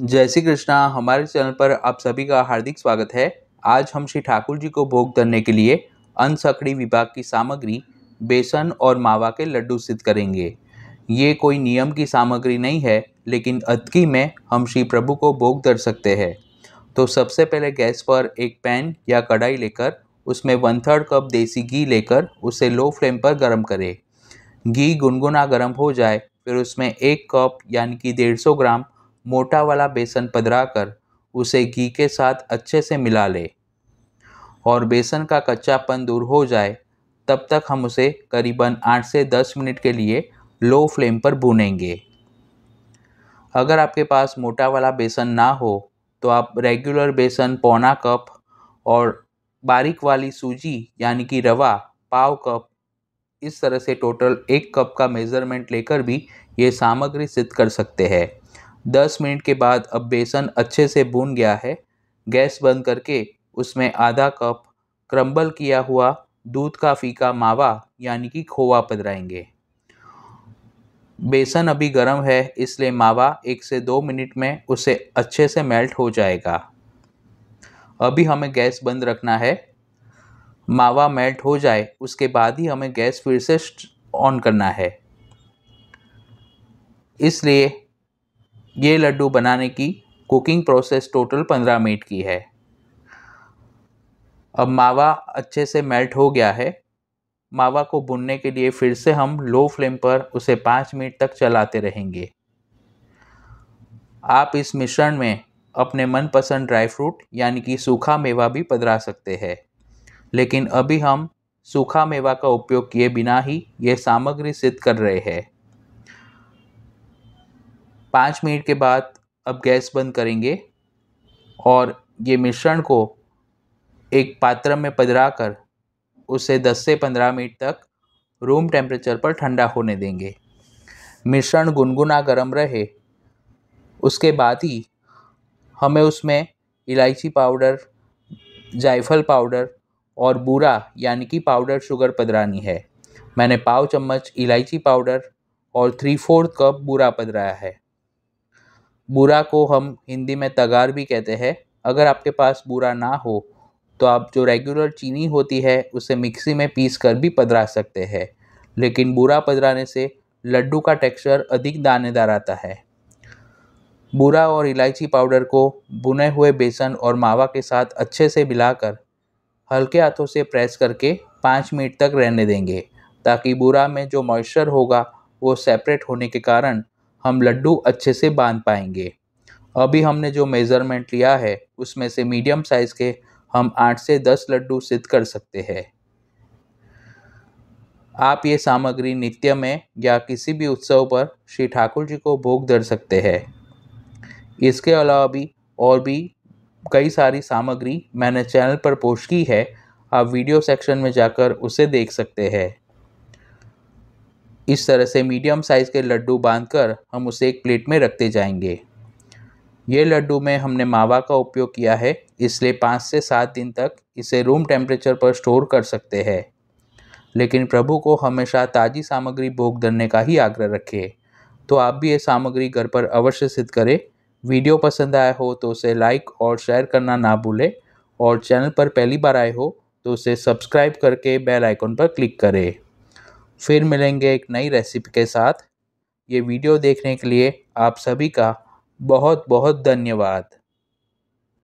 जय श्री कृष्णा हमारे चैनल पर आप सभी का हार्दिक स्वागत है आज हम श्री ठाकुर जी को भोग धरने के लिए अनसकड़ी विभाग की सामग्री बेसन और मावा के लड्डू सिद्ध करेंगे ये कोई नियम की सामग्री नहीं है लेकिन अतकी में हम श्री प्रभु को भोग धर सकते हैं तो सबसे पहले गैस पर एक पैन या कढ़ाई लेकर उसमें वन थर्ड कप देसी घी लेकर उसे लो फ्लेम पर गर्म करें घी गुनगुना गर्म हो जाए फिर उसमें एक कप यानी कि डेढ़ सौ ग्राम मोटा वाला बेसन पधरा कर उसे घी के साथ अच्छे से मिला ले और बेसन का कच्चापन दूर हो जाए तब तक हम उसे करीबन आठ से दस मिनट के लिए लो फ्लेम पर भूनेंगे अगर आपके पास मोटा वाला बेसन ना हो तो आप रेगुलर बेसन पौना कप और बारीक वाली सूजी यानी कि रवा पाव कप इस तरह से टोटल एक कप का मेज़रमेंट लेकर भी ये सामग्री सिद्ध कर सकते हैं दस मिनट के बाद अब बेसन अच्छे से भुन गया है गैस बंद करके उसमें आधा कप क्रम्बल किया हुआ दूध का फीका मावा यानी कि खोवा पधराएंगे बेसन अभी गर्म है इसलिए मावा एक से दो मिनट में उसे अच्छे से मेल्ट हो जाएगा अभी हमें गैस बंद रखना है मावा मेल्ट हो जाए उसके बाद ही हमें गैस फिर से ऑन करना है इसलिए ये लड्डू बनाने की कुकिंग प्रोसेस टोटल पंद्रह मिनट की है अब मावा अच्छे से मेल्ट हो गया है मावा को भुनने के लिए फिर से हम लो फ्लेम पर उसे पाँच मिनट तक चलाते रहेंगे आप इस मिश्रण में अपने मनपसंद ड्राई फ्रूट यानी कि सूखा मेवा भी पधरा सकते हैं लेकिन अभी हम सूखा मेवा का उपयोग किए बिना ही ये सामग्री सिद्ध कर रहे हैं पाँच मिनट के बाद अब गैस बंद करेंगे और ये मिश्रण को एक पात्र में पधरा कर उसे 10 से 15 मिनट तक रूम टेम्परेचर पर ठंडा होने देंगे मिश्रण गुनगुना गर्म रहे उसके बाद ही हमें उसमें इलायची पाउडर जायफल पाउडर और बूरा यानी कि पाउडर शुगर पधरानी है मैंने पाव चम्मच इलायची पाउडर और थ्री फोर्थ कप बूरा पधराया है बुरा को हम हिंदी में तगार भी कहते हैं अगर आपके पास बुरा ना हो तो आप जो रेगुलर चीनी होती है उसे मिक्सी में पीस कर भी पधरा सकते हैं लेकिन बुरा पधराने से लड्डू का टेक्सचर अधिक दानेदार आता है बूरा और इलायची पाउडर को बुने हुए बेसन और मावा के साथ अच्छे से मिलाकर हल्के हाथों से प्रेस करके पाँच मिनट तक रहने देंगे ताकि बुरा में जो मॉइस्चर होगा वो सेपरेट होने के कारण हम लड्डू अच्छे से बांध पाएंगे अभी हमने जो मेज़रमेंट लिया है उसमें से मीडियम साइज़ के हम आठ से दस लड्डू सिद्ध कर सकते हैं आप ये सामग्री नित्य में या किसी भी उत्सव पर श्री ठाकुर जी को भोग धर सकते हैं इसके अलावा भी और भी कई सारी सामग्री मैंने चैनल पर पोस्ट की है आप वीडियो सेक्शन में जाकर उसे देख सकते हैं इस तरह से मीडियम साइज़ के लड्डू बांधकर हम उसे एक प्लेट में रखते जाएंगे ये लड्डू में हमने मावा का उपयोग किया है इसलिए पाँच से सात दिन तक इसे रूम टेम्परेचर पर स्टोर कर सकते हैं लेकिन प्रभु को हमेशा ताज़ी सामग्री भोग धरने का ही आग्रह रखें तो आप भी ये सामग्री घर पर अवश्य सिद्ध करें वीडियो पसंद आया हो तो उसे लाइक और शेयर करना ना भूलें और चैनल पर पहली बार आए हो तो उसे सब्सक्राइब करके बेल आइकन पर क्लिक करें फिर मिलेंगे एक नई रेसिपी के साथ ये वीडियो देखने के लिए आप सभी का बहुत बहुत धन्यवाद